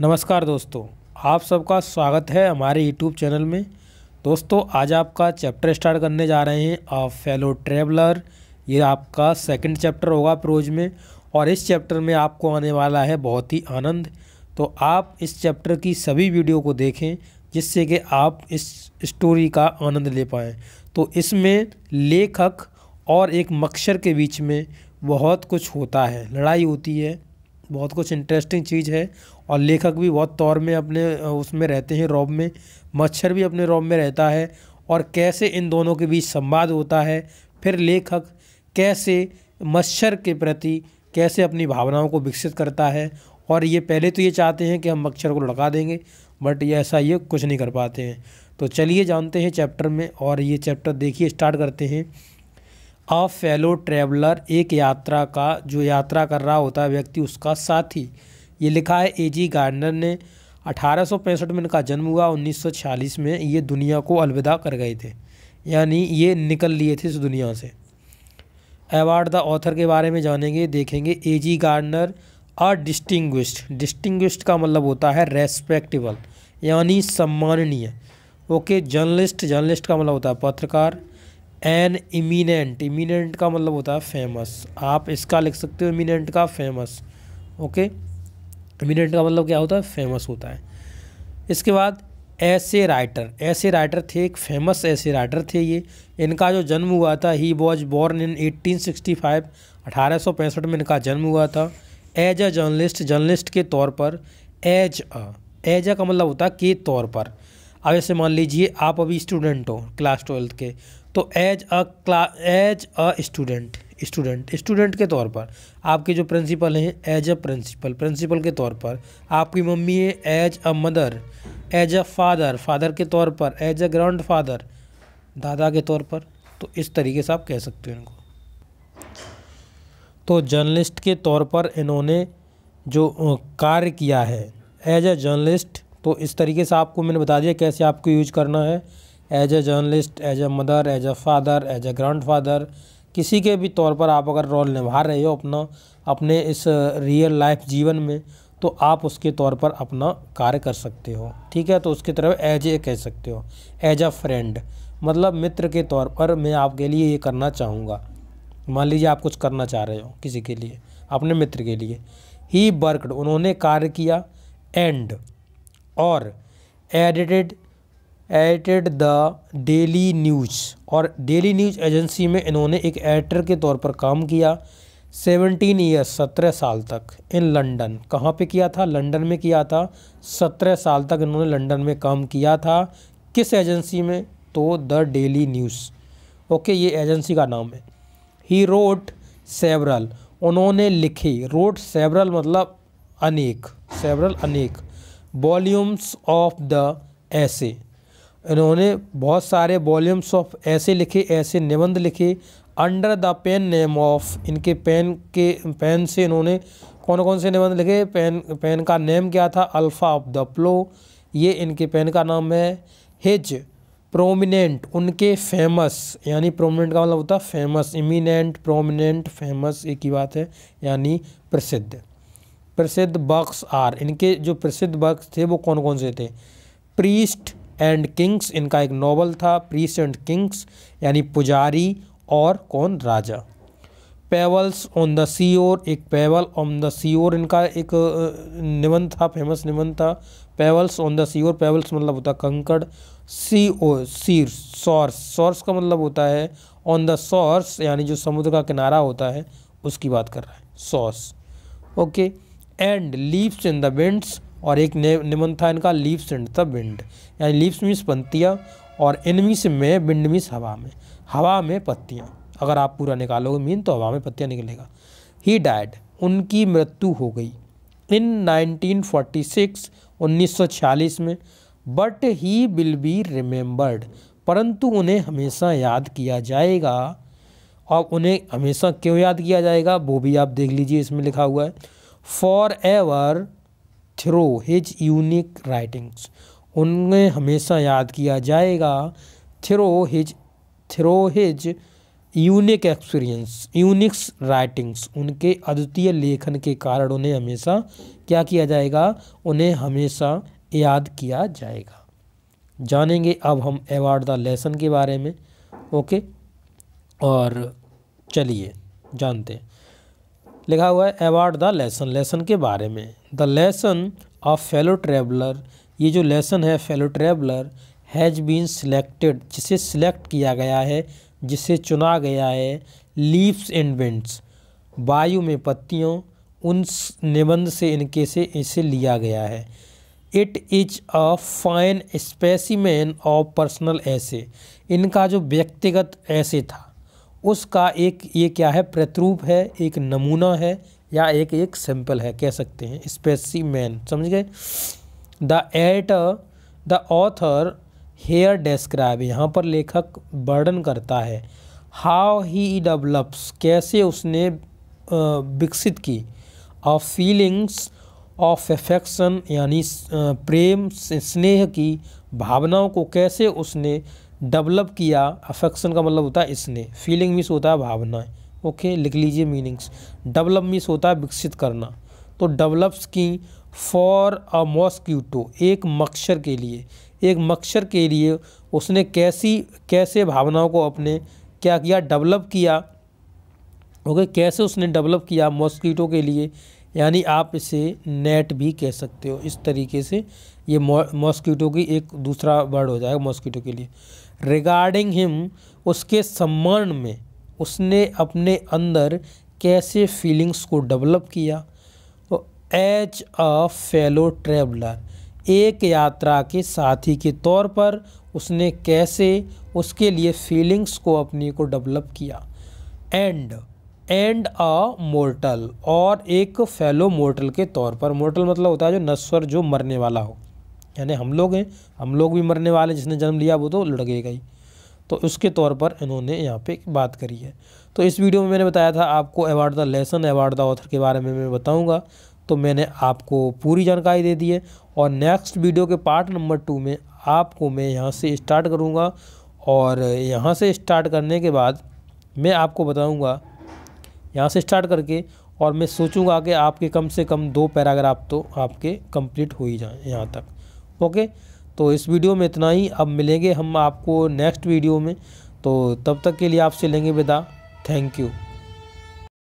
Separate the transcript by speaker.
Speaker 1: नमस्कार दोस्तों आप सबका स्वागत है हमारे यूट्यूब चैनल में दोस्तों आज आपका चैप्टर स्टार्ट करने जा रहे हैं आप फेलो ट्रेवलर ये आपका सेकंड चैप्टर होगा प्रोज में और इस चैप्टर में आपको आने वाला है बहुत ही आनंद तो आप इस चैप्टर की सभी वीडियो को देखें जिससे कि आप इस स्टोरी का आनंद ले पाएँ तो इसमें लेखक और एक मक्सर के बीच में बहुत कुछ होता है लड़ाई होती है बहुत कुछ इंटरेस्टिंग चीज़ है और लेखक भी बहुत तौर में अपने उसमें रहते हैं रॉब में मच्छर भी अपने रॉब में रहता है और कैसे इन दोनों के बीच संवाद होता है फिर लेखक कैसे मच्छर के प्रति कैसे अपनी भावनाओं को विकसित करता है और ये पहले तो ये चाहते हैं कि हम मच्छर को लड़का देंगे बट ये ऐसा ये कुछ नहीं कर पाते हैं तो चलिए जानते हैं चैप्टर में और ये चैप्टर देखिए स्टार्ट करते हैं अ फेलो ट्रेवलर एक यात्रा का जो यात्रा कर रहा होता है व्यक्ति उसका साथी ये लिखा है ए जी गार्डनर ने अठारह में इनका जन्म हुआ 1946 में ये दुनिया को अलविदा कर गए थे यानी ये निकल लिए थे इस दुनिया से अवार्ड द ऑथर के बारे में जानेंगे देखेंगे A G Gardiner a distinguished distinguished का मतलब होता है रेस्पेक्टेबल यानी सम्माननीय ओके जर्नलिस्ट जर्नलिस्ट का मतलब होता है पत्रकार एन इमिनेंट इमिनेंट का मतलब होता है फेमस आप इसका लिख सकते हो इमिनेंट का फेमस ओके इमिनेंट का मतलब क्या होता है फेमस होता है इसके बाद ऐसे राइटर ऐसे राइटर थे एक फेमस ऐसे राइटर थे ये इनका जो जन्म हुआ था ही वॉज बॉर्न इन 1865 1865 में इनका जन्म हुआ था एज अ जर्नलिस्ट जर्नलिस्ट के तौर पर एज अ एज अ का मतलब होता है के तौर पर अब ऐसे मान लीजिए आप अभी स्टूडेंट हो क्लास ट्वेल्थ के तो एज अ क्ला as a student student student के तौर पर आपके जो प्रिंसिपल हैं एज अ प्रिंसिपल प्रिंसिपल के तौर पर आपकी मम्मी है as a mother as a father father के तौर पर एज अ ग्रैंड फादर दादा के तौर पर तो इस तरीके से आप कह सकते हो इनको तो जर्नलिस्ट के तौर पर इन्होंने जो कार्य किया है एज अ जर्नलिस्ट तो इस तरीके से आपको मैंने बता दिया कैसे आपको यूज करना है as a journalist as a mother as a father as a grandfather किसी के भी तौर पर आप अगर रोल निभा रहे हो अपना अपने इस रियल लाइफ जीवन में तो आप उसके तौर पर अपना कार्य कर सकते हो ठीक है तो उसके तरफ एज ए कह सकते हो एज अ फ्रेंड मतलब मित्र के तौर पर मैं आपके लिए ये करना चाहूँगा मान लीजिए आप कुछ करना चाह रहे हो किसी के लिए अपने मित्र के लिए ही वर्कड उन्होंने कार्य किया एंड और edited edited the Daily News और डेली न्यूज एजेंसी में इन्होंने एक एडिटर के तौर पर काम किया सेवनटीन ईयर्स सत्रह साल तक इन लंडन कहाँ पे किया था लंडन में किया था सत्रह साल तक इन्होंने लंडन में काम किया था किस एजेंसी में तो द डेली न्यूज़ ओके ये एजेंसी का नाम है ही रोट सेवरल उन्होंने लिखी रोट सेवरल मतलब अनेक सेवरल अनेक वॉल्यूम्स ऑफ द ऐसे इन्होंने बहुत सारे वॉल्यूम्स ऑफ ऐसे लिखे ऐसे निबंध लिखे under the pen name of इनके पेन के पेन से इन्होंने कौन कौन से निबंध लिखे पेन पेन का नेम क्या था अल्फ़ा ऑफ द प्लो ये इनके पेन का नाम है हिज प्रोमिनेंट उनके फेमस यानी प्रोमिनेंट का मतलब होता है फेमस इमिनेंट प्रोमिनेंट फेमस एक ही बात है यानी प्रसिद्ध प्रसिद्ध बक्स आर इनके जो प्रसिद्ध बक्स थे वो कौन कौन से थे प्रीस्ट एंड किंग्स इनका एक नॉवल था प्रीस एंड किंग्स यानी पुजारी और कौन राजा पेवल्स ऑन द सीओर एक पेवल ऑन द सीओर इनका एक निबंध था फेमस निबंध था पेवल्स ऑन द सीओर पेवल्स मतलब होता है कंकड़ सी ओ सीर सॉर्स सॉर्स का मतलब होता है ऑन द सॉर्स यानी जो समुद्र का किनारा होता है उसकी बात कर रहा है source okay and leaves in the winds और एक निमन था इनका लीव्स एंड द विंड यानी लीव्स मीन्स पंतियाँ और इनमीस में विंड मीन्स हवा में हवा में पत्तियाँ अगर आप पूरा निकालोगे मीन तो हवा में पत्तियाँ निकलेगा ही डैड उनकी मृत्यु हो गई इन 1946 1946 में but he will be remembered परंतु उन्हें हमेशा याद किया जाएगा और उन्हें हमेशा क्यों याद किया जाएगा वो भी आप देख लीजिए इसमें लिखा हुआ है forever through his unique writings उन्हें हमेशा याद किया जाएगा through his through his unique experience uniques writings उनके अद्वितीय लेखन के कारण उन्हें हमेशा क्या किया जाएगा उन्हें हमेशा याद किया जाएगा जानेंगे अब हम एवार्ड द लेसन के बारे में ओके और चलिए जानते हैं लिखा हुआ है अवार्ड द लेसन लेसन के बारे में the lesson of fellow traveller ये जो लेसन है fellow traveller has been selected जिसे सिलेक्ट किया गया है जिसे चुना गया है लीव्स एंड विंड्स वायु में पत्तियों उन निबंध से इनके से इसे लिया गया है it is a fine specimen of personal essay इनका जो व्यक्तिगत ऐसे था उसका एक ये क्या है प्रतिरूप है एक नमूना है या एक एक सैंपल है कह सकते हैं स्पेसिमैन समझ गए the at the author here describe यहाँ पर लेखक वर्णन करता है हाउ ही डेवलप्स कैसे उसने विकसित की ऑफ फीलिंग्स ऑफ एफेक्शन यानी प्रेम स्नेह की भावनाओं को कैसे उसने डेवलप किया अफेक्शन का मतलब होता है इसने फीलिंग मीस होता है भावनाएं ओके लिख लीजिए मीनिंग्स डेवलप मीस होता है विकसित करना तो डेवलप्स की फॉर अ मॉस्क्यूटो एक मच्छर के लिए एक मच्छर के लिए उसने कैसी कैसे भावनाओं को अपने क्या किया डेवलप किया ओके कैसे उसने डेवलप किया मॉस्क्यूटो के लिए यानी आप इसे नेट भी कह सकते हो इस तरीके से ये मॉस्क्यूटो की एक दूसरा वर्ड हो जाएगा मॉस्क्यूटो के लिए रिगार्डिंग हिम उसके सम्मान में उसने अपने अंदर कैसे फीलिंग्स को डेवलप किया तो एज अ फेलो ट्रेवलर एक यात्रा के साथी के तौर पर उसने कैसे उसके लिए फीलिंग्स को अपनी को डेवलप किया एंड एंड अ मोर्टल और एक फेलो मोर्टल के तौर पर मोर्टल मतलब होता है जो नश्वर जो मरने वाला हो यानी हम लोग हैं हम लोग भी मरने वाले जिसने जन्म लिया वो तो लड़केगा ही तो उसके तौर पर इन्होंने यहाँ पे बात करी है तो इस वीडियो में मैंने बताया था आपको about the lesson about the author के बारे में मैं बताऊँगा तो मैंने आपको पूरी जानकारी दे दी है और नेक्स्ट वीडियो के पार्ट नंबर टू में आपको मैं यहाँ से स्टार्ट करूँगा और यहाँ से स्टार्ट करने के बाद मैं आपको बताऊँगा यहाँ से स्टार्ट करके और मैं सोचूंगा कि आपके कम से कम दो पैराग्राफ तो आपके कंप्लीट हो ही जाएँ यहाँ तक ओके तो इस वीडियो में इतना ही अब मिलेंगे हम आपको नेक्स्ट वीडियो में तो तब तक के लिए आपसे लेंगे विदा थैंक यू